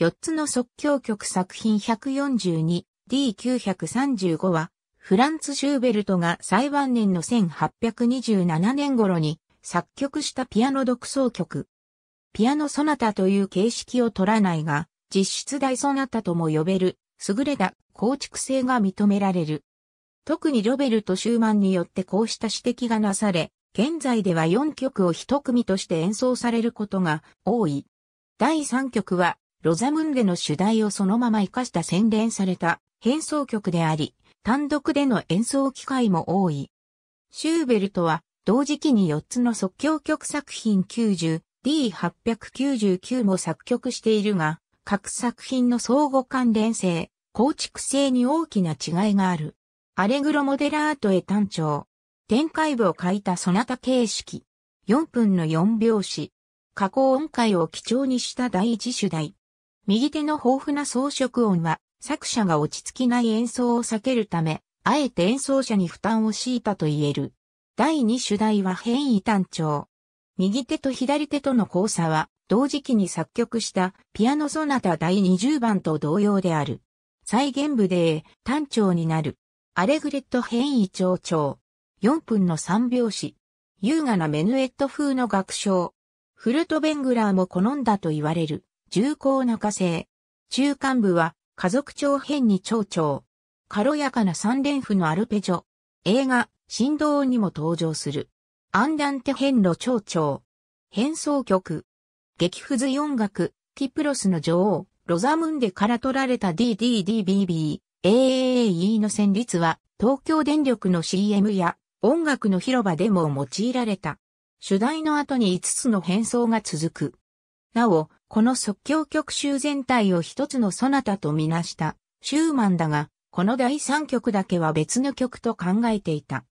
4つの即興曲作品 142D935 は、フランツ・シューベルトが最晩年の1827年頃に作曲したピアノ独奏曲。ピアノソナタという形式を取らないが、実質大ソナタとも呼べる、優れた構築性が認められる。特にロベルト・シューマンによってこうした指摘がなされ、現在では4曲を1組として演奏されることが多い。第3曲はロザムンデの主題をそのまま活かした洗練された変奏曲であり、単独での演奏機会も多い。シューベルトは同時期に4つの即興曲作品 90D899 も作曲しているが、各作品の相互関連性、構築性に大きな違いがある。アレグロモデラートへ単調。展開部を書いたそなた形式。4分の4拍子。加工音階を基調にした第一主題。右手の豊富な装飾音は、作者が落ち着きない演奏を避けるため、あえて演奏者に負担を強いたと言える。第2主題は変異単調。右手と左手との交差は、同時期に作曲したピアノソナタ第20番と同様である。再現部で単調になる。アレグレット変異調調。4分の3拍子。優雅なメヌエット風の楽章。フルトベングラーも好んだと言われる。重厚な火星。中間部は家族長編に長々。軽やかな三連符のアルペジョ。映画、振動にも登場する。アンダンテ編の長々。変奏曲。激不随音楽、キプロスの女王、ロザムンデから取られた DDDBB、AAAE の旋律は、東京電力の CM や、音楽の広場でも用いられた。主題の後に5つの変奏が続く。なお、この即興曲集全体を一つのソナタとみなしたシューマンだが、この第三曲だけは別の曲と考えていた。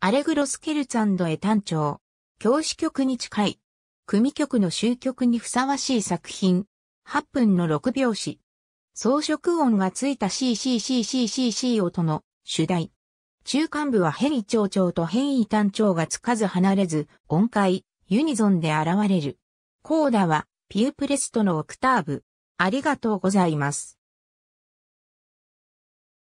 アレグロスケルツエ単調。教師曲に近い。組曲の終曲にふさわしい作品。8分の6拍子。装飾音がついた CCCCCC 音の主題。中間部は変異長調と変異単調がつかず離れず、音階、ユニゾンで現れる。コーダはピュープレストのオクターブ。ありがとうございます。